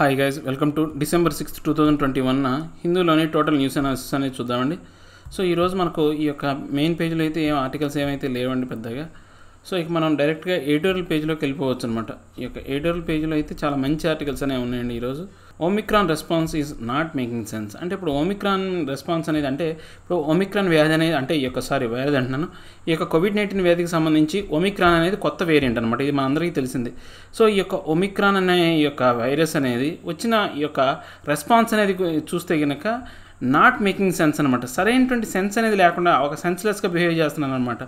hi guys welcome to December sixth two thousand twenty one హిందూలోని total news analysis అనేది చూద్దామండి so ఈరోజు మనకు ఈ యొక్క మెయిన్ పేజీలో అయితే ఏం ఆర్టికల్స్ ఏమైతే లేవండి పెద్దగా సో ఇక మనం డైరెక్ట్గా ఎడిటోరియల్ పేజీలోకి వెళ్ళిపోవచ్చు అనమాట ఈ యొక్క ఎడిటోరియల్ పేజీలో అయితే చాలా మంచి ఆర్టికల్స్ అనేవి ఉన్నాయండి ఈరోజు Omicron response is not making sense అంటే ఇప్పుడు ఒమిక్రాన్ రెస్పాన్స్ అనేది అంటే ఇప్పుడు ఒమిక్రాన్ వ్యాధి అనేది అంటే ఈ యొక్కసారి వ్యాధి అంటున్నాను ఈ యొక్క కోవిడ్ నైన్టీన్ వ్యాధికి సంబంధించి ఒమిక్రాన్ అనేది కొత్త వేరియంట్ అనమాట ఇది మనందరికీ తెలిసింది సో ఈ యొక్క ఒమిక్రాన్ అనే ఈ యొక్క వైరస్ అనేది వచ్చిన ఈ యొక్క రెస్పాన్స్ అనేది చూస్తే కనుక నాట్ మేకింగ్ సెన్స్ అనమాట సరైనటువంటి సెన్స్ అనేది లేకుండా ఒక సెన్స్లెస్గా బిహేవ్ చేస్తున్నాను అనమాట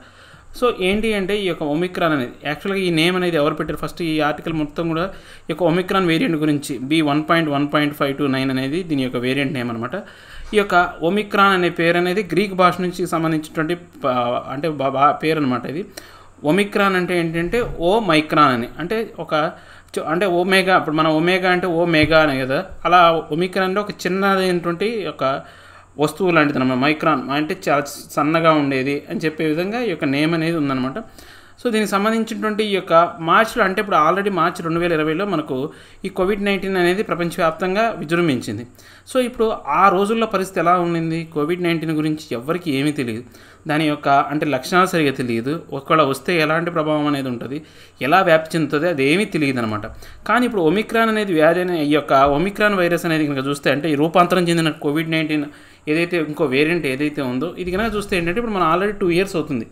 సో ఏంటి అంటే ఈ యొక్క ఒమిక్రాన్ అనేది యాక్చువల్గా ఈ నేమ్ అనేది ఎవరు పెట్టారు ఫస్ట్ ఈ ఆర్టికల్ మొత్తం కూడా ఈ యొక్క ఒమిక్రాన్ వేరియంట్ గురించి B one point one point five two nine అనేది దీని యొక్క వేరియంట్ నేమ్ అనమాట ఈ యొక్క ఒమిక్రాన్ అనే పేరు అనేది గ్రీక్ భాష నుంచి సంబంధించినటువంటి అంటే పేరు అనమాట ఇది ఒమిక్రాన్ అంటే ఏంటంటే ఓ మైక్రాన్ అని అంటే ఒక అంటే ఓమేగా ఇప్పుడు మనం ఒమేగా అంటే ఓ మేగా అనే కదా అలా అంటే ఒక చిన్నదైనటువంటి ఒక వస్తువు లాంటిది అనమాట మైక్రాన్ అంటే చాలా సన్నగా ఉండేది అని చెప్పే విధంగా ఈ యొక్క నేమ్ అనేది ఉందన్నమాట సో దీనికి సంబంధించినటువంటి ఈ యొక్క మార్చ్లో అంటే ఇప్పుడు ఆల్రెడీ మార్చ్ రెండు వేల ఇరవైలో మనకు ఈ కోవిడ్ నైన్టీన్ అనేది ప్రపంచవ్యాప్తంగా విజృంభించింది సో ఇప్పుడు ఆ రోజుల్లో పరిస్థితి ఎలా ఉండింది కోవిడ్ నైన్టీన్ గురించి ఎవరికి ఏమీ తెలియదు దాని యొక్క అంటే లక్షణాలు సరిగా తెలియదు ఒకవేళ వస్తే ఎలాంటి ప్రభావం అనేది ఉంటుంది ఎలా వ్యాప్తి చెందుతుంది అది ఏమీ తెలియదు అనమాట కానీ ఇప్పుడు ఒమిక్రాన్ అనేది వ్యాధి అనే ఈ యొక్క ఒమిక్రాన్ వైరస్ అనేది కనుక చూస్తే అంటే ఈ రూపాంతరం చెందిన కోవిడ్ నైన్టీన్ ఏదైతే ఇంకో వేరియంట్ ఏదైతే ఉందో ఇది కనుక చూస్తే ఏంటంటే ఇప్పుడు మనం ఆల్రెడీ టూ ఇయర్స్ అవుతుంది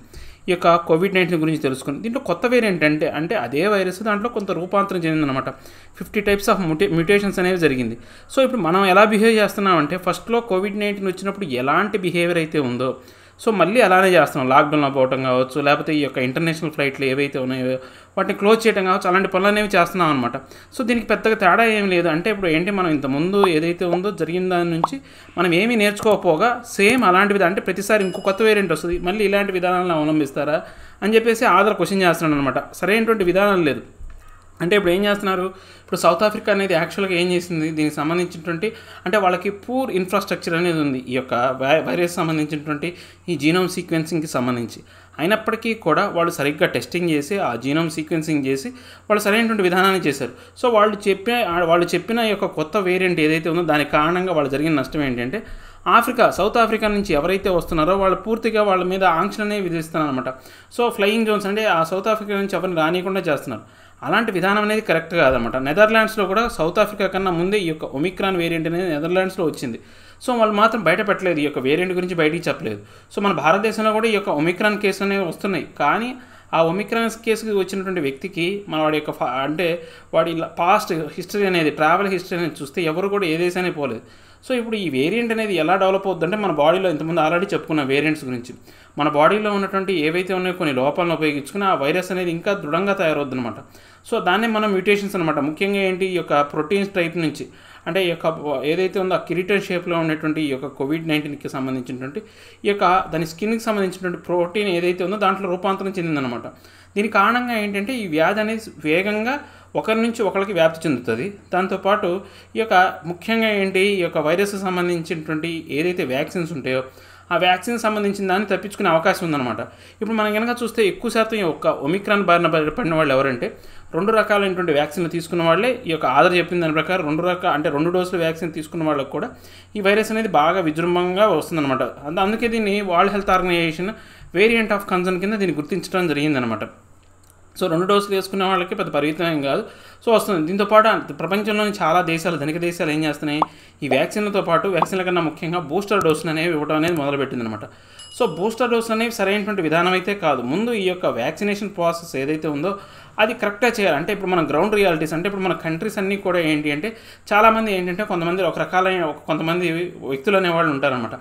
ఈ యొక్క కోవిడ్ నైన్టీన్ గురించి తెలుసుకుని దీంట్లో కొత్త వేరియంట్ అంటే అంటే అదే వైరస్ దాంట్లో కొంత రూపాంతరం చెందిందనమాట ఫిఫ్టీ టైప్స్ ఆఫ్ మ్యూటే మ్యూటేషన్స్ అనేవి జరిగింది సో ఇప్పుడు మనం ఎలా బిహేవ్ చేస్తున్నామంటే ఫస్ట్లో కోవిడ్ నైన్టీన్ వచ్చినప్పుడు ఎలాంటి బిహేవియర్ అయితే ఉందో సో మళ్ళీ అలానే చేస్తున్నాం లాక్డౌన్లో పోవటం కావచ్చు లేకపోతే ఈ యొక్క ఇంటర్నేషనల్ ఫ్లైట్లు ఏవైతే ఉన్నాయో వాటిని క్లోజ్ చేయడం కావచ్చు అలాంటి పనులు అనేవి చేస్తున్నాం అనమాట సో దీనికి పెద్దగా తేడా ఏం లేదు అంటే ఇప్పుడు ఏంటి మనం ముందు ఏదైతే ఉందో జరిగిన దాని నుంచి మనం ఏమీ నేర్చుకోకపోగా సేమ్ అలాంటి విధానం అంటే ప్రతిసారి ఇంకో కొత్త వేరియంట్ వస్తుంది మళ్ళీ ఇలాంటి విధానాలను అవలంబిస్తారా అని చెప్పేసి ఆధార్ క్వశ్చన్ చేస్తున్నాడు అనమాట సరైనటువంటి విధానం లేదు అంటే ఇప్పుడు ఏం చేస్తున్నారు ఇప్పుడు సౌత్ ఆఫ్రికా అనేది యాక్చువల్గా ఏం చేసింది దీనికి సంబంధించినటువంటి అంటే వాళ్ళకి పూర్ ఇన్ఫ్రాస్ట్రక్చర్ అనేది ఉంది ఈ యొక్క వైరస్ సంబంధించినటువంటి ఈ జీనోమ్ సీక్వెన్సింగ్కి సంబంధించి అయినప్పటికీ కూడా వాళ్ళు సరిగ్గా టెస్టింగ్ చేసి ఆ జీనోమ్ సీక్వెన్సింగ్ చేసి వాళ్ళు సరైనటువంటి విధానాన్ని చేశారు సో వాళ్ళు చెప్పిన వాళ్ళు చెప్పిన యొక్క కొత్త వేరియంట్ ఏదైతే ఉందో దాని కారణంగా వాళ్ళు జరిగిన నష్టం ఏంటంటే ఆఫ్రికా సౌత్ ఆఫ్రికా నుంచి ఎవరైతే వస్తున్నారో వాళ్ళు పూర్తిగా వాళ్ళ మీద ఆంక్షలనే విధిస్తున్నారనమాట సో ఫ్లయింగ్ జోన్స్ అంటే ఆ సౌత్ ఆఫ్రికా నుంచి ఎవరిని రానియకుండా చేస్తున్నారు అలాంటి విధానం అనేది కరెక్ట్ కాదనమాట నెదర్లాండ్స్లో కూడా సౌత్ ఆఫ్రికా కన్నా ముందే ఈ యొక్క ఒమిక్రాన్ వేరియంట్ అనేది నెదర్లాండ్స్లో వచ్చింది సో వాళ్ళు మాత్రం బయట పెట్టలేదు ఈ యొక్క వేరియంట్ గురించి బయటికి చెప్పలేదు సో మన భారతదేశంలో కూడా ఈ యొక్క ఒమిక్రాన్ కేసులు అనేవి వస్తున్నాయి కానీ ఆ ఒమిక్రాన్ కేసుకి వచ్చినటువంటి వ్యక్తికి మన వాడి యొక్క అంటే వాడి పాస్ట్ హిస్టరీ అనేది ట్రావెల్ హిస్టరీ అనేది చూస్తే ఎవరు కూడా ఏ దేశానికి పోలేదు సో ఇప్పుడు ఈ వేరియంట్ అనేది ఎలా డెవలప్ అవుతుందంటే మన బాడీలో ఇంతమంది ఆల్రెడీ చెప్పుకున్న వేరియంట్స్ గురించి మన బాడీలో ఉన్నటువంటి ఏవైతే ఉన్నాయో కొన్ని లోపాలను ఉపయోగించుకుని ఆ వైరస్ అనేది ఇంకా దృఢంగా తయారవుతుందన్నమాట సో దాన్ని మనం మ్యూటేషన్స్ అనమాట ముఖ్యంగా ఏంటి ఈ యొక్క ప్రోటీన్స్ టైప్ నుంచి అంటే ఈ యొక్క ఏదైతే ఉందో ఆ కిరీటర్ షేప్లో ఉన్నటువంటి ఈ యొక్క కోవిడ్ నైన్టీన్కి సంబంధించినటువంటి ఈ యొక్క దాని స్కిన్కి సంబంధించినటువంటి ప్రోటీన్ ఏదైతే ఉందో దాంట్లో రూపాంతరం చెందిందనమాట దీని కారణంగా ఏంటంటే ఈ వ్యాధి అనేది వేగంగా ఒకరి నుంచి ఒకరికి వ్యాప్తి చెందుతుంది దాంతోపాటు ఈ యొక్క ముఖ్యంగా ఏంటి ఈ యొక్క వైరస్ సంబంధించినటువంటి ఏదైతే వ్యాక్సిన్స్ ఉంటాయో ఆ వ్యాక్సిన్ సంబంధించిన దాన్ని తప్పించుకునే అవకాశం ఉందన్నమాట ఇప్పుడు మనం కనుక చూస్తే ఎక్కువ శాతం ఈ యొక్క ఒమిక్రాన్ బారిన పడిన వాళ్ళు ఎవరంటే రెండు రకాలైనటువంటి వ్యాక్సిన్లు తీసుకున్న వాళ్ళే ఈ యొక్క ఆధార్ చెప్పిన దాని ప్రకారం రెండు రకాల అంటే రెండు డోసులు వ్యాక్సిన్ తీసుకున్న వాళ్ళకు కూడా ఈ వైరస్ అనేది బాగా విజృంభంగా వస్తుందన్నమాట అందుకే దీన్ని World Health Organization variant of concern కింద దీన్ని గుర్తించడం జరిగిందనమాట సో రెండు డోసులు వేసుకునే వాళ్ళకి పెద్ద పరిమితమేం కాదు సో వస్తుంది దీంతోపాటు ప్రపంచంలోని చాలా దేశాలు ధనిక దేశాలు ఏం చేస్తున్నాయి ఈ వ్యాక్సిన్లతో పాటు వ్యాక్సిన్ల కన్నా ముఖ్యంగా బూస్టర్ డోసులు అనేవి ఇవ్వడం అనేది అనమాట సో బూస్టర్ డోస్ అనేవి సరైనటువంటి విధానం అయితే కాదు ముందు ఈ యొక్క వ్యాక్సినేషన్ ప్రాసెస్ ఏదైతే ఉందో అది కరెక్ట్గా చేయాలి అంటే ఇప్పుడు మన గ్రౌండ్ రియాలిటీస్ అంటే ఇప్పుడు మన కంట్రీస్ అన్నీ కూడా ఏంటి అంటే చాలామంది ఏంటంటే కొంతమంది ఒక రకాలైన కొంతమంది వ్యక్తులు అనేవాళ్ళు ఉంటారనమాట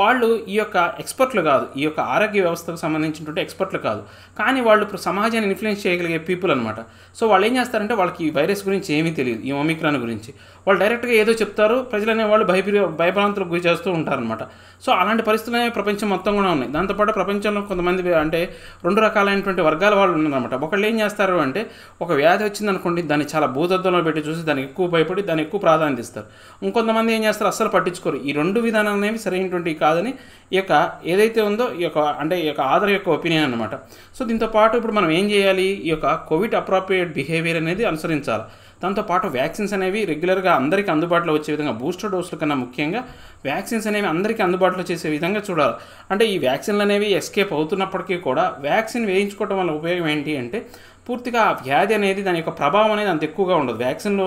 వాళ్ళు ఈ యొక్క ఎక్స్పర్ట్లు కాదు ఈ యొక్క ఆరోగ్య వ్యవస్థకు సంబంధించినటువంటి ఎక్స్పర్ట్లు కాదు కానీ వాళ్ళు ఇప్పుడు సమాజాన్ని ఇన్ఫ్లుయెన్స్ చేయగలిగే పీపుల్ అనమాట సో వాళ్ళు ఏం చేస్తారంటే వాళ్ళకి ఈ వైరస్ గురించి ఏమీ తెలియదు ఈ ఒమిక్రాన్ గురించి వాళ్ళు డైరెక్ట్గా ఏదో చెప్తారు ప్రజలు అనేవాళ్ళు భయపి భయభ్రాంతులకు గురి చేస్తూ ఉంటారనమాట సో అలాంటి అనేవి ప్రపంచం మొత్తం కూడా ఉన్నాయి దాంతోపాటు ప్రపంచంలో కొంతమంది అంటే రెండు రకాలైనటువంటి వర్గాల వాళ్ళు ఉన్నారనమాట ఒకళ్ళు ఏం చేస్తారు అంటే ఒక వ్యాధి వచ్చిందనుకోండి దాన్ని చాలా భూతత్వంలో పెట్టి చూసి దానికి ఎక్కువ భయపడి దానికి ఎక్కువ ప్రాధాన్యత ఇస్తారు ఇంకొంతమంది ఏం చేస్తారు అస్సలు పట్టించుకోరు ఈ రెండు విధానాలు అనేవి సరైనటువంటి కాదని ఈ యొక్క ఏదైతే ఉందో ఈ యొక్క అంటే ఈ యొక్క యొక్క ఒపీనియన్ అనమాట సో దీంతో పాటు ఇప్పుడు మనం ఏం చేయాలి ఈ యొక్క కోవిడ్ అప్రాప్రియేట్ బిహేవియర్ అనేది అనుసరించాలి దాంతోపాటు వ్యాక్సిన్స్ అనేవి రెగ్యులర్గా అందరికీ అందుబాటులో వచ్చే విధంగా బూస్టర్ డోసుల కన్నా ముఖ్యంగా వ్యాక్సిన్స్ అనేవి అందరికీ అందుబాటులో చేసే విధంగా చూడాలి అంటే ఈ వ్యాక్సిన్లు అనేవి ఎస్కేప్ అవుతున్నప్పటికీ కూడా వ్యాక్సిన్ వేయించుకోవడం వల్ల ఉపయోగం ఏంటి అంటే పూర్తిగా ఆ వ్యాధి అనేది దాని యొక్క ప్రభావం అనేది అంత ఎక్కువగా ఉండదు వ్యాక్సిన్లు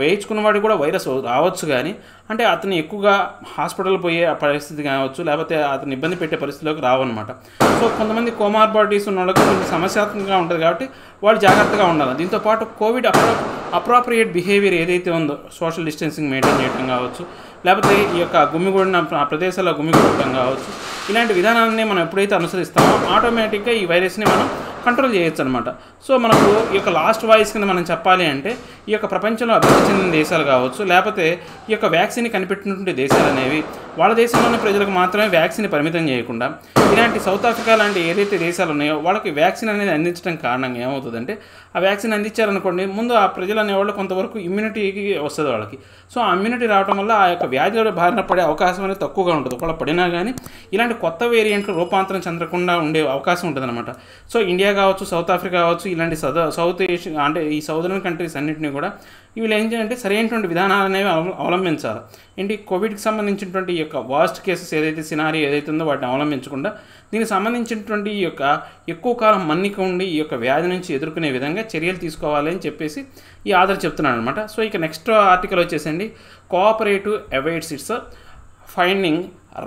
వేయించుకున్న వాడికి కూడా వైరస్ రావచ్చు కానీ అంటే అతను ఎక్కువగా హాస్పిటల్ పోయే పరిస్థితి కావచ్చు లేకపోతే అతను ఇబ్బంది పెట్టే పరిస్థితిలోకి రావన్నమాట సో కొంతమంది కోమార్బాడిటీస్ ఉన్న వాళ్ళకి కొంచెం సమస్యాత్మకంగా ఉంటుంది కాబట్టి వాళ్ళు జాగ్రత్తగా ఉండాలి దీంతోపాటు కోవిడ్ అప్పుడు అప్రాప్రియేట్ బిహేవియర్ ఏదైతే ఉందో సోషల్ డిస్టెన్సింగ్ మెయింటైన్ చేయడం కావచ్చు లేకపోతే ఈ యొక్క గుమ్మిగూడిన ప్రదేశాల్లో గుమ్మిగూడటం కావచ్చు ఇలాంటి విధానాన్ని మనం ఎప్పుడైతే అనుసరిస్తామో ఆటోమేటిక్గా ఈ వైరస్ని మనం కంట్రోల్ చేయొచ్చు అనమాట సో మనకు ఈ యొక్క లాస్ట్ వాయిస్ కింద మనం చెప్పాలి అంటే ఈ యొక్క ప్రపంచంలో అభివృద్ధి చెందిన దేశాలు కావచ్చు లేకపోతే ఈ యొక్క వ్యాక్సిన్ కనిపెట్టినటువంటి దేశాలు అనేవి వాళ్ళ దేశంలోని ప్రజలకు మాత్రమే వ్యాక్సిన్ పరిమితం చేయకుండా ఇలాంటి సౌత్ ఆఫ్రికా లాంటి ఏదైతే దేశాలు ఉన్నాయో వాళ్ళకి వ్యాక్సిన్ అనేది అందించడం కారణంగా ఏమవుతుందంటే ఆ వ్యాక్సిన్ అందించారనుకోండి ముందు ఆ ప్రజలు అనేవాళ్ళు కొంతవరకు ఇమ్యూనిటీకి వస్తుంది వాళ్ళకి సో ఆ ఇమ్యూనిటీ రావడం వల్ల ఆ యొక్క వ్యాధుల బారిన పడే అవకాశం అనేది తక్కువగా ఉంటుంది ఒకవేళ పడినా కానీ ఇలాంటి కొత్త వేరియంట్లు రూపాంతరం చెందకుండా ఉండే అవకాశం ఉంటుందన్నమాట సో ఇండియా కావచ్చు సౌత్ ఆఫ్రికా కావచ్చు ఇలాంటి సద సౌత్ ఏషియా అంటే ఈ సౌదర్న్ కంట్రీస్ అన్నింటినీ కూడా వీళ్ళు ఏం చేయాలంటే సరైనటువంటి విధానాలు అనేవి అవలంబించాలి ఏంటి కోవిడ్కి సంబంధించినటువంటి ఈ యొక్క వాస్ట్ కేసెస్ ఏదైతే సినారీ ఏదైతే ఉందో వాటిని అవలంబించకుండా దీనికి సంబంధించినటువంటి ఈ యొక్క ఎక్కువ కాలం మన్నిక ఉండి ఈ యొక్క వ్యాధి నుంచి ఎదుర్కొనే విధంగా చర్యలు తీసుకోవాలి అని చెప్పేసి ఈ ఆధార్ చెప్తున్నాను అనమాట సో ఇక నెక్స్ట్ ఆర్టికల్ వచ్చేసండి cooperative avoids its finding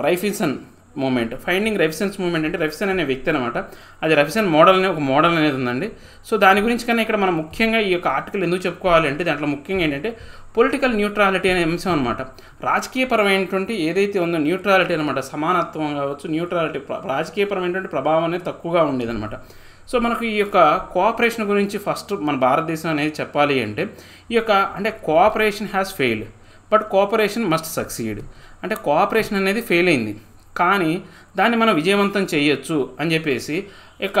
Raiffeisen moment finding Raiffeisen moment అంటే రెఫిసెన్ అనే వ్యక్తి అనమాట అది రెఫిసెన్ మోడల్ అనే ఒక మోడల్ అనేది ఉందండి సో దాని గురించి కానీ ఇక్కడ మనం ముఖ్యంగా ఈ యొక్క ఆర్టికల్ ఎందుకు చెప్పుకోవాలంటే దాంట్లో ముఖ్యంగా ఏంటంటే పొలిటికల్ న్యూట్రాలిటీ అనే అంశం అనమాట రాజకీయపరమైనటువంటి ఏదైతే ఉందో న్యూట్రాలిటీ అనమాట సమానత్వం కావచ్చు న్యూట్రాలిటీ రాజకీయపరమైనటువంటి ప్రభావం అనేది తక్కువగా ఉండేది అనమాట సో మనకు ఈ యొక్క కోఆపరేషన్ గురించి ఫస్ట్ మన భారతదేశం అనేది చెప్పాలి అంటే ఈ యొక్క అంటే cooperation has failed but cooperation must succeed అంటే కోఆపరేషన్ అనేది ఫెయిల్ అయింది కానీ దాన్ని మనం విజయవంతం చేయొచ్చు అని చెప్పేసి ఇక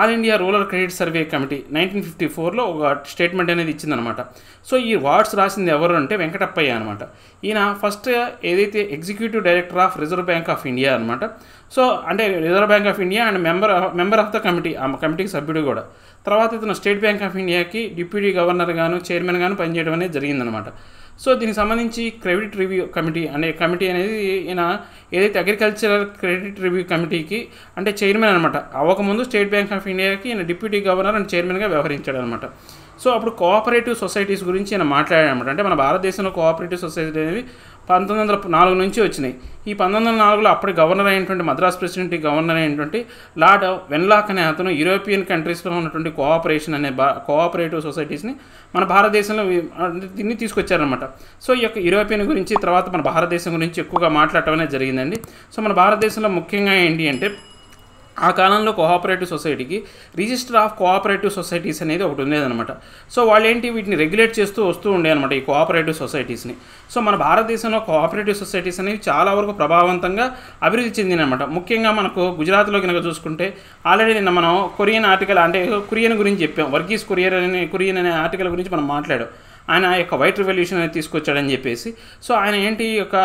all India rural credit survey committee nineteen fifty ఫోర్లో ఒక స్టేట్మెంట్ అనేది ఇచ్చిందనమాట సో ఈ వార్డ్స్ రాసింది ఎవరు అంటే వెంకటప్పయ్య అనమాట ఈయన ఫస్ట్ ఏదైతే executive director of Reserve Bank of India అనమాట సో అంటే Reserve Bank of India and member member of the committee ఆ కమిటీకి సభ్యుడు కూడా తర్వాత ఇతను స్టేట్ బ్యాంక్ ఆఫ్ ఇండియాకి డిప్యూటీ గవర్నర్ గాను చైర్మన్ గాను పనిచేయడం అనేది జరిగిందనమాట సో దీనికి సంబంధించి క్రెడిట్ రివ్యూ కమిటీ అనే కమిటీ అనేది ఈయన ఏదైతే అగ్రికల్చరల్ క్రెడిట్ రివ్యూ కమిటీకి అంటే చైర్మన్ అనమాట అవ్వకముందు స్టేట్ బ్యాంక్ ఆఫ్ ఇండియాకి ఈయన డిప్యూటీ గవర్నర్ అండ్ చైర్మన్గా వ్యవహరించాడు అనమాట సో అప్పుడు కోఆపరేటివ్ సొసైటీస్ గురించి ఆయన మాట్లాడాడు అనమాట అంటే మన భారతదేశంలో కోఆపరేటివ్ సొసైటీ అనేది పంతొమ్మిది వందల నాలుగు నుంచి వచ్చినాయి ఈ పంతొమ్మిది వందల నాలుగులో అప్పటి గవర్నర్ అయినటువంటి మద్రాస్ ప్రెసిడెంట్ గవర్నర్ అయినటువంటి లార్డ్ వెన్లాక్ అనే అతను యూరోపియన్ కంట్రీస్లో ఉన్నటువంటి కోఆపరేషన్ అనే బా కోఆపరేటివ్ సొసైటీస్ని మన భారతదేశంలో దీన్ని తీసుకొచ్చారనమాట సో ఈ యొక్క యూరోపియన్ గురించి తర్వాత మన భారతదేశం గురించి ఎక్కువగా మాట్లాడటం అనేది జరిగిందండి సో మన భారతదేశంలో ముఖ్యంగా ఏంటి అంటే ఆ కాలంలో కోఆపరేటివ్ సొసైటీకి రిజిస్టర్ ఆఫ్ కోఆపరేటివ్ సొసైటీస్ అనేది ఒకటి ఉండేదనమాట సో వాళ్ళు ఏంటి వీటిని రెగ్యులేట్ చేస్తూ వస్తూ ఉండే అనమాట ఈ కోఆపరేటివ్ సొసైటీస్ని సో మన భారతదేశంలో కోఆపరేటివ్ సొసైటీస్ అనేవి చాలా వరకు ప్రభావవంతంగా అభివృద్ధి చెందినమాట ముఖ్యంగా మనకు గుజరాత్లో కనుక చూసుకుంటే ఆల్రెడీ నిన్న మనం కొరియన్ ఆర్టికల్ అంటే కొరియన్ గురించి చెప్పాం వర్గీస్ కొరియర్ అనే కొరియన్ అనే ఆర్టికల్ గురించి మనం మాట్లాడాం ఆయన యొక్క వైట్ రెవల్యూషన్ అనేది తీసుకొచ్చాడని చెప్పేసి సో ఆయన ఏంటి యొక్క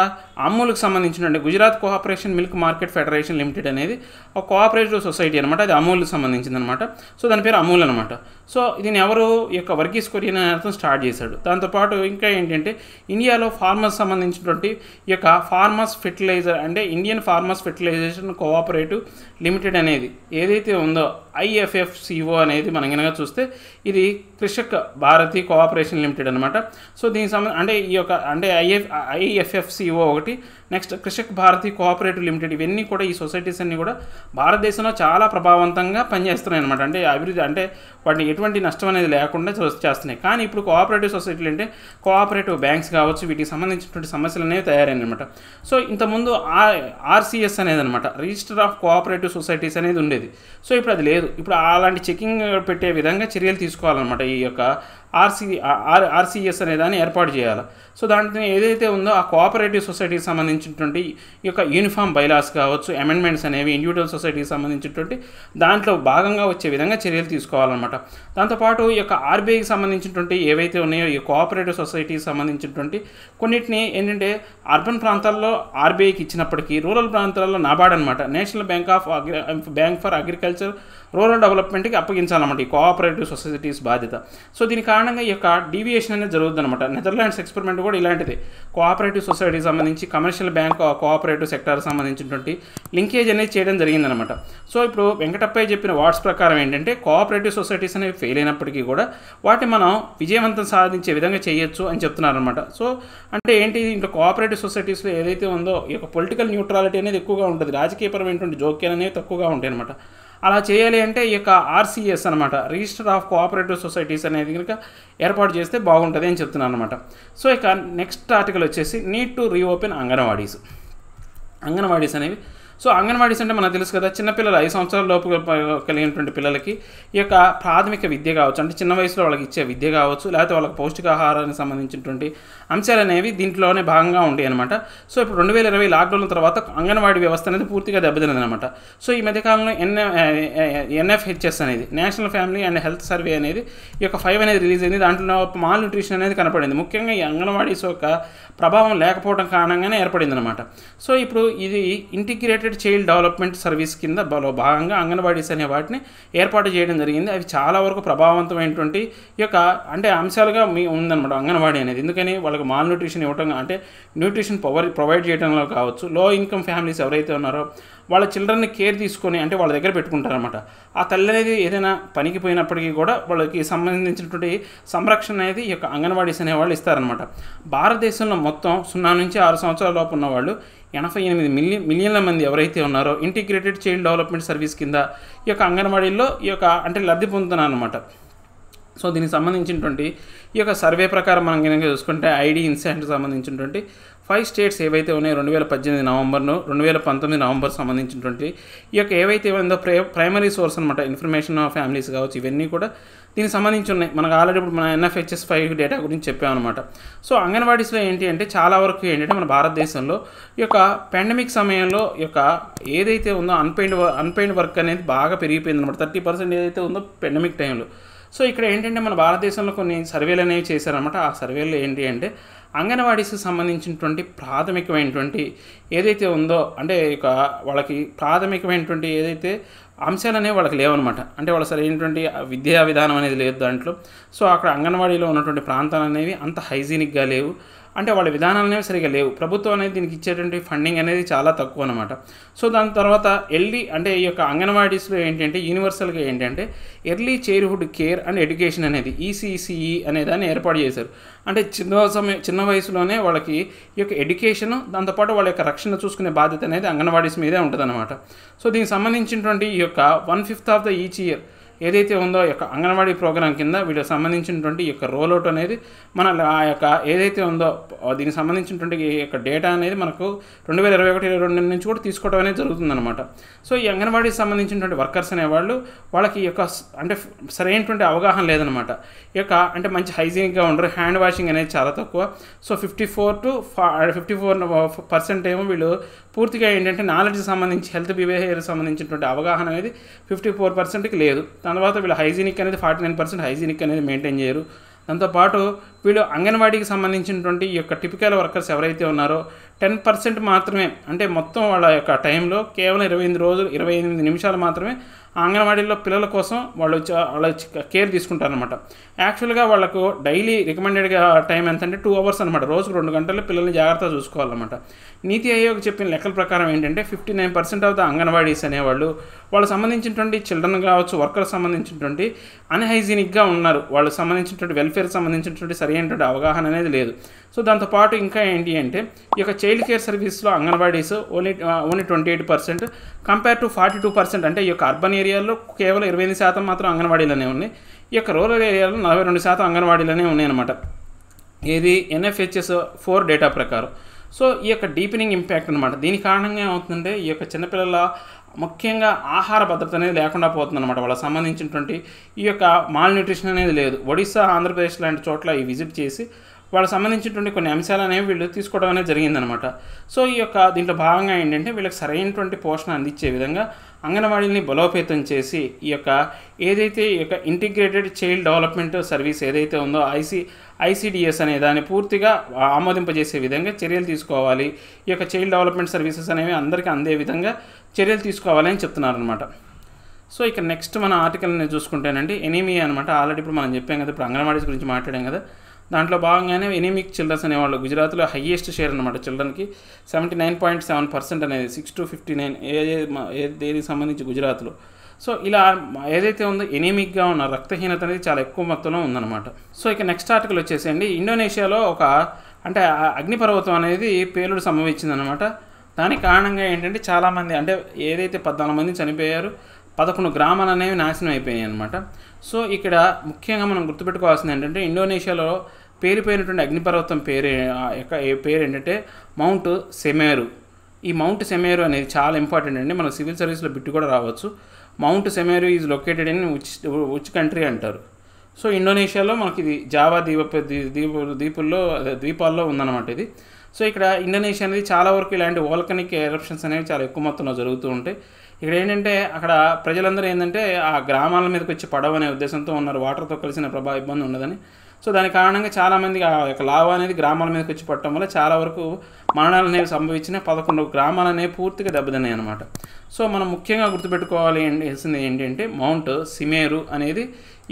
అమూల్కి సంబంధించినటువంటి Gujarat Cooperation Milk Market Federation Limited అనేది ఒక కోఆపరేటివ్ సొసైటీ అనమాట అది అమూల్కి సంబంధించింది అనమాట సో దాని పేరు అమూల్ అనమాట సో దీని ఎవరు యొక్క వర్గీస్ కొరియన్ అనే అర్థం స్టార్ట్ చేశాడు దాంతోపాటు ఇంకా ఏంటంటే ఇండియాలో ఫార్మర్స్ సంబంధించినటువంటి ఈ యొక్క ఫార్మర్స్ ఫెర్టిలైజర్ అంటే Indian Farmers Fertilisation Cooperative Limited అనేది ఏదైతే ఉందో ఐఎఫ్ఎఫ్సిఓ అనేది మనం వినగా చూస్తే ఇది కృషక్ భారతి కోఆపరేషన్ లిమిటెడ్ అనమాట సో దీనికి సంబంధ అంటే ఈ యొక్క అంటే ఐఎఫ్ ఐఎఫ్ఎఫ్సిఓ ఒకటి next Krishak Bharati Cooperative Limited ఇవన్నీ కూడా ఈ సొసైటీస్ అన్నీ కూడా భారతదేశంలో చాలా ప్రభావవంతంగా పనిచేస్తున్నాయి అనమాట అంటే అభివృద్ధి అంటే వాటిని ఎటువంటి నష్టం అనేది లేకుండా చేస్తున్నాయి కానీ ఇప్పుడు కోఆపరేటివ్ సొసైటీలు అంటే కోఆపరేటివ్ బ్యాంక్స్ కావచ్చు వీటికి సంబంధించినటువంటి సమస్యలు అనేవి తయారైనవి అనమాట సో ఇంతకుముందు ఆర్ ఆర్సీఎస్ అనేది అనమాట రిజిస్టర్ ఆఫ్ కోఆపరేటివ్ సొసైటీస్ అనేది ఉండేది సో ఇప్పుడు అది లేదు ఇప్పుడు అలాంటి చెకింగ్ పెట్టే విధంగా చర్యలు తీసుకోవాలన్నమాట ఈ యొక్క ఆర్సీ ఆర్ ఆర్సీఎస్ అనే దాన్ని ఏర్పాటు చేయాలి సో దాంట్లో ఏదైతే ఉందో ఆ కోఆపరేటివ్ సొసైటీకి సంబంధించి సంబంధించినటువంటి ఈ యొక్క యూనిఫామ్ బైలాస్ కావచ్చు అమెండ్మెంట్స్ అనేవి ఇండివిజువల్ సొసైటీకి సంబంధించినటువంటి దాంట్లో భాగంగా వచ్చే విధంగా చర్యలు తీసుకోవాలన్నమాట దాంతోపాటు ఈ యొక్క ఆర్బీఐకి సంబంధించినటువంటి ఏవైతే ఉన్నాయో ఈ కోఆపరేటివ్ సొసైటీకి సంబంధించినటువంటి కొన్నిటిని ఏంటంటే అర్బన్ ప్రాంతాల్లో ఆర్బీఐకి ఇచ్చినప్పటికీ రూరల్ ప్రాంతాల్లో నాబార్డ్ అనమాట National Bank of Agri Bank for Agriculture Rural డెవలప్మెంట్కి అప్పగించాలన్నమాట ఈ కోఆపరేటివ్ సొసైటీస్ బాధ్యత సో దీని కారణంగా ఈ యొక్క డీవియేషన్ అనేది జరుగుతుంది అనమాట నెదర్లాండ్స్ ఎక్స్పెరిమెంట్ కూడా ఇలాంటిది కోఆపరేటివ్ సొసైటీకి సంబంధించి commercial national bank cooperative sector సంబంధించినటువంటి లింకేజ్ అనేది చేయడం జరిగిందనమాట సో ఇప్పుడు వెంకటప్పయ్య చెప్పిన వాట్స్ ప్రకారం ఏంటంటే కోఆపరేటివ్ సొసైటీస్ అనేవి ఫెయిల్ అయినప్పటికీ కూడా వాటిని మనం విజయవంతం సాధించే విధంగా చేయొచ్చు అని చెప్తున్నారనమాట సో అంటే ఏంటి ఇంకా కోఆపరేటివ్ సొసైటీస్లో ఏదైతే ఉందో ఈ యొక్క పొలిటికల్ న్యూట్రాలిటీ అనేది ఎక్కువగా ఉంటుంది రాజకీయపరమైనటువంటి జోక్యాలు అనేవి తక్కువగా ఉంటాయి అనమాట అలా చేయాలి అంటే ఈ యొక్క ఆర్సీఎస్ అనమాట రిజిస్టర్ ఆఫ్ కోఆపరేటివ్ సొసైటీస్ అనేది కనుక ఏర్పాటు చేస్తే బాగుంటుంది అని చెప్తున్నాను అనమాట సో ఇక నెక్స్ట్ ఆర్టికల్ వచ్చేసి need to reopen anganwadis anganwadis అనేవి సో అంగన్వాడీస్ అంటే మనకు తెలుసు కదా చిన్నపిల్లలు ఐదు సంవత్సరాల లోపు కలిగినటువంటి పిల్లలకి ఈ యొక్క ప్రాథమిక విద్య కావచ్చు అంటే చిన్న వయసులో వాళ్ళకి ఇచ్చే విద్య కావచ్చు లేకపోతే వాళ్ళకి పౌష్టికాహారానికి సంబంధించినటువంటి అంశాలు అనేవి దీంట్లోనే భాగంగా ఉంటాయి అనమాట సో ఇప్పుడు రెండు వేల ఇరవై లాక్డౌన్ తర్వాత అంగన్వాడీ వ్యవస్థ అనేది పూర్తిగా దెబ్బతినది అనమాట సో ఈ మధ్యకాలంలో ఎన్ ఎన్ఎఫ్హెచ్ఎస్ అనేది National Family and Health Survey అనేది ఈ యొక్క ఫైవ్ అనేది రిలీజ్ అయింది దాంట్లో మాల్ న్యూట్రిషన్ అనేది కనపడింది ముఖ్యంగా ఈ అంగన్వాడీస్ యొక్క ప్రభావం లేకపోవడం కారణంగానే ఏర్పడింది అనమాట సో ఇప్పుడు ఇది integrated integrated child development service కింద బలో భాగంగా అంగన్వాడీస్ అనే వాటిని ఏర్పాటు చేయడం జరిగింది అవి చాలా వరకు ప్రభావవంతమైనటువంటి ఈ యొక్క అంటే అంశాలుగా మీ ఉందన్నమాట అంగన్వాడీ అనేది ఎందుకని వాళ్ళకి మాల్ న్యూట్రిషన్ ఇవ్వటం అంటే న్యూట్రిషన్ పవర్ ప్రొవైడ్ చేయడంలో కావచ్చు లో ఇన్కమ్ ఫ్యామిలీస్ ఎవరైతే ఉన్నారో వాళ్ళ చిల్డ్రన్ని కేర్ తీసుకొని అంటే వాళ్ళ దగ్గర పెట్టుకుంటారనమాట ఆ తల్లి అనేది ఏదైనా పనికి పోయినప్పటికీ కూడా వాళ్ళకి సంబంధించినటువంటి సంరక్షణ అనేది ఈ యొక్క అంగన్వాడీస్ అనే వాళ్ళు ఇస్తారనమాట భారతదేశంలో మొత్తం సున్నా నుంచి ఆరు సంవత్సరాల లోపు ఉన్న వాళ్ళు ఎనభై ఎనిమిది మిలి మిలియన్ల మంది ఎవరైతే ఉన్నారో ఇంటిగ్రేటెడ్ చైల్డ్ డెవలప్మెంట్ సర్వీస్ కింద ఈ యొక్క అంగన్వాడీల్లో ఈ యొక్క అంటే లబ్ధి పొందుతున్నాను అనమాట సో దీనికి సంబంధించినటువంటి ఈ యొక్క సర్వే ప్రకారం మనం కనుక చూసుకుంటే ఐడి ఇన్సెంట్ సంబంధించినటువంటి ఫైవ్ స్టేట్స్ ఏవైతే ఉన్నాయో రెండు వేల పద్దెనిమిది నవంబర్ను రెండు వేల పంతొమ్మిది నవంబర్ సంబంధించినటువంటి ఈ యొక్క ఏవైతే ఉందో ప్రై ప్రైమరీ సోర్స్ అనమాట ఇన్ఫర్మేషన్ ఆఫ్ ఫ్యామిలీస్ కావచ్చు ఇవన్నీ కూడా దీనికి సంబంధించి ఉన్నాయి మనకు ఆల్రెడీ ఇప్పుడు మన ఎన్ఎఫ్హెచ్ఎస్ ఫైవ్ డేటా గురించి చెప్పామన్నమాట సో అంగన్వాడీస్లో ఏంటి అంటే చాలా వరకు ఏంటంటే మన భారతదేశంలో ఈ యొక్క పాండమిక్ సమయంలో ఈ యొక్క ఏదైతే ఉందో అన్పెయిడ్ అన్పెయిడ్ వర్క్ అనేది బాగా పెరిగిపోయింది అనమాట థర్టీ పర్సెంట్ ఏదైతే ఉందో పెండమిక్ టైంలో సో ఇక్కడ ఏంటంటే మన భారతదేశంలో కొన్ని సర్వేలు అనేవి చేశారనమాట ఆ సర్వేలు ఏంటి అంటే అంగన్వాడీస్కి సంబంధించినటువంటి ప్రాథమికమైనటువంటి ఏదైతే ఉందో అంటే ఇక వాళ్ళకి ప్రాథమికమైనటువంటి ఏదైతే అంశాలు అనేవి వాళ్ళకి లేవన్నమాట అంటే వాళ్ళ సరైనటువంటి విద్యా విధానం అనేది లేదు దాంట్లో సో అక్కడ అంగన్వాడీలో ఉన్నటువంటి ప్రాంతాలు అనేవి అంత హైజీనిక్గా లేవు అంటే వాళ్ళ విధానాలు అనేవి సరిగా లేవు ప్రభుత్వం అనేది దీనికి ఇచ్చేటువంటి ఫండింగ్ అనేది చాలా తక్కువ అనమాట సో దాని తర్వాత ఎర్లీ అంటే ఈ యొక్క అంగన్వాడీస్లో ఏంటంటే యూనివర్సల్గా ఏంటంటే early childhood care and education అనేది ఈసీసీఈ e e e అనే దాన్ని ఏర్పాటు చేశారు అంటే చిన్న సమయ చిన్న వయసులోనే వాళ్ళకి ఈ యొక్క ఎడ్యుకేషన్ దాంతోపాటు వాళ్ళ యొక్క రక్షణ చూసుకునే బాధ్యత అనేది అంగన్వాడీస్ మీదే ఉంటుందన్నమాట సో దీనికి సంబంధించినటువంటి ఈ యొక్క one fifth of the each year ఏదైతే ఉందో యొక్క అంగన్వాడీ ప్రోగ్రాం కింద వీళ్ళకి సంబంధించినటువంటి యొక్క రోల్ అవుట్ అనేది మన ఆ యొక్క ఏదైతే ఉందో దీనికి సంబంధించినటువంటి యొక్క డేటా అనేది మనకు రెండు వేల ఇరవై ఒకటి ఇరవై రెండు నుంచి కూడా తీసుకోవడం అనేది జరుగుతుందన్నమాట సో ఈ అంగన్వాడీకి సంబంధించినటువంటి వర్కర్స్ అనేవాళ్ళు వాళ్ళకి యొక్క అంటే సరైనటువంటి అవగాహన లేదనమాట యొక్క అంటే మంచి హైజీనిక్గా ఉండరు హ్యాండ్ వాషింగ్ అనేది చాలా తక్కువ so fifty four to fifty four percent ఏమో వీళ్ళు పూర్తిగా ఏంటంటే నాలెడ్జ్కి సంబంధించి హెల్త్ బిహేవియర్ సంబంధించినటువంటి అవగాహన అనేది ఫిఫ్టీ ఫోర్ పర్సెంట్కి లేదు తర్వాత వీళ్ళు హైజీనిక్ అనేది ఫార్టీ నైన్ పర్సెంట్ హైజీనిక్ అనేది మెయింటైన్ చేయరు దాంతోపాటు వీళ్ళు అంగన్వాడీకి సంబంధించినటువంటి ఈ యొక్క టిపికల్ వర్కర్స్ ఎవరైతే ఉన్నారో టెన్ పర్సెంట్ మాత్రమే అంటే మొత్తం వాళ్ళ యొక్క టైంలో కేవలం ఇరవై ఎనిమిది రోజులు ఇరవై ఎనిమిది నిమిషాలు మాత్రమే అంగన్వాడీలో పిల్లల కోసం వాళ్ళు వాళ్ళ కేర్ తీసుకుంటారనమాట యాక్చువల్గా వాళ్ళకు డైలీ రికమెండెడ్గా టైం ఎంత అంటే టూ అవర్స్ అనమాట రోజుకు రెండు గంటలు పిల్లల్ని జాగ్రత్తగా చూసుకోవాలన్నమాట నీతి ఆయోగ్ చెప్పిన లెక్కల ప్రకారం ఏంటంటే fifty nine percent of the anganwadis అనేవాళ్ళు వాళ్ళకి సంబంధించినటువంటి చిల్డ్రన్ కావచ్చు వర్కర్ సంబంధించినటువంటి అన్హైజీనిక్గా ఉన్నారు వాళ్ళకి సంబంధించినటువంటి వెల్ఫేర్ సంబంధించినటువంటి సరైనటువంటి అవగాహన అనేది లేదు సో దాంతోపాటు ఇంకా ఏంటి అంటే ఈ యొక్క చైల్డ్ కేర్ సర్వీస్లో anganwadis only only twenty eight percent compare to forty two percent అంటే ఈ యొక్క అర్బన్ ఏరియాలో కేవలం ఇరవై ఎనిమిది శాతం మాత్రం అంగన్వాడీలనే ఉన్నాయి ఈ యొక్క రూరల్ ఏరియాలో నలభై రెండు శాతం అంగన్వాడీలనే అనమాట ఇది ఎన్ఎఫ్హెచ్ఎస్ ఫోర్ డేటా ప్రకారం సో ఈ యొక్క డీపెనింగ్ ఇంపాక్ట్ అనమాట దీని కారణంగా ఏమవుతుందంటే ఈ యొక్క చిన్నపిల్లల ముఖ్యంగా ఆహార భద్రత అనేది లేకుండా పోతుంది అనమాట వాళ్ళకి సంబంధించినటువంటి ఈ యొక్క మాల్ న్యూట్రిషన్ అనేది లేదు ఒడిస్సా ఆంధ్రప్రదేశ్ లాంటి చోట్ల ఈ విజిట్ చేసి వాళ్ళకి సంబంధించినటువంటి కొన్ని అంశాలు అనేవి వీళ్ళు తీసుకోవడం అనేది జరిగిందనమాట సో ఈ యొక్క దీంట్లో భాగంగా ఏంటంటే వీళ్ళకి సరైనటువంటి పోషణ అందించే విధంగా అంగన్వాడీని బలోపేతం చేసి ఈ యొక్క ఏదైతే ఈ యొక్క ఇంటిగ్రేటెడ్ చైల్డ్ డెవలప్మెంట్ సర్వీస్ ఏదైతే ఉందో ఐసీ ఐసీడిఎస్ అనే దాన్ని పూర్తిగా ఆమోదింపజేసే విధంగా చర్యలు తీసుకోవాలి ఈ యొక్క చైల్డ్ డెవలప్మెంట్ సర్వీసెస్ అనేవి అందరికీ అందే విధంగా చర్యలు తీసుకోవాలని చెప్తున్నారనమాట సో ఇక నెక్స్ట్ మన ఆర్టికల్ని చూసుకుంటేనండి ఎనిమియా అనమాట ఆల్రెడీ ఇప్పుడు మనం చెప్పాం కదా ఇప్పుడు అంగన్వాడీస్ గురించి మాట్లాడాం కదా దాంట్లో భాగంగానే ఎనిమిక్ చిల్డ్రన్స్ అనేవాళ్ళు గుజరాత్లో హయ్యెస్ట్ షేర్ అనమాట చిల్డ్రన్కి seventy nine point seven percent అనేది సిక్స్ టు ఫిఫ్టీ నైన్ ఏ దేనికి సంబంధించి గుజరాత్లో సో ఇలా ఏదైతే ఉందో ఎనీమిక్గా ఉన్న రక్తహీనత అనేది చాలా ఎక్కువ మొత్తంలో ఉందన్నమాట సో ఇక నెక్స్ట్ ఆర్టికల్ వచ్చేసేయండి ఇండోనేషియాలో ఒక అంటే అగ్నిపర్వతం అనేది పేలుడు సంభవించిందనమాట దానికి కారణంగా ఏంటంటే చాలామంది అంటే ఏదైతే పద్నాలుగు మంది చనిపోయారు పదకొండు గ్రామాలు అనేవి నాశనం అయిపోయాయి అనమాట సో ఇక్కడ ముఖ్యంగా మనం గుర్తుపెట్టుకోవాల్సింది ఏంటంటే ఇండోనేషియాలో పేరుపోయినటువంటి అగ్నిపర్వతం పేరు పేరు ఏంటంటే మౌంట్ సెమేరు ఈ మౌంట్ సెమేరు అనేది చాలా ఇంపార్టెంట్ అండి మన సివిల్ సర్వీస్లో బిట్టు కూడా రావచ్చు Mount Semeru is located in which which country అంటారు సో ఇండోనేషియాలో మనకి ఇది జావా ద్వీప ద్వీప ద్వీపుల్లో ద్వీపాల్లో ఉందన్నమాట ఇది సో ఇక్కడ ఇండోనేషియా అనేది చాలా వరకు ఇలాంటి ఓల్కనిక్ ఎరప్షన్స్ అనేవి చాలా ఎక్కువ మొత్తంలో జరుగుతూ ఉంటాయి ఇక్కడ ఏంటంటే అక్కడ ప్రజలందరూ ఏంటంటే ఆ గ్రామాల మీదకి వచ్చి పడవ అనే ఉద్దేశంతో ఉన్నారు వాటర్తో కలిసిన ప్రభావ ఇబ్బంది ఉండదని సో దాని కారణంగా చాలామంది ఆ యొక్క లావా అనేది గ్రామాల మీదకి వచ్చి పట్టడం వల్ల చాలా వరకు మరణాలు అనేవి సంభవించిన పదకొండు గ్రామాలు అనేవి పూర్తిగా దెబ్బతిన్నాయి అనమాట సో మనం ముఖ్యంగా గుర్తుపెట్టుకోవాలి వేసింది ఏంటంటే మౌంట్ సిమేరు అనేది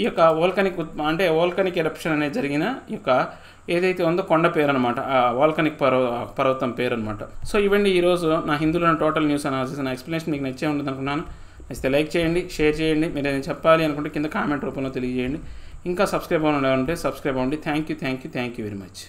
ఈ యొక్క ఓల్కనిక్ అంటే ఓల్కనిక్ ఎరప్షన్ అనేది జరిగిన ఈ యొక్క ఏదైతే ఉందో కొండ పేరు అనమాట ఆ ఓల్కనిక్ పర్వ పర్వతం పేరు అనమాట సో ఇవ్వండి ఈరోజు నా హిందువులను టోటల్ న్యూస్ అనాలిసిస్ నా ఎక్స్ప్లెనేషన్ మీకు నచ్చే ఉంటుంది అనుకున్నాను నచ్చితే లైక్ చేయండి షేర్ చేయండి మీరు ఏదైనా చెప్పాలి అనుకుంటే కింద కామెంట్ రూపంలో తెలియజేయండి ఇంకా సబ్స్క్రైబ్ అవ్వండి సబ్స్క్రైబ్ అవ్వండి thank you thank you thank you very much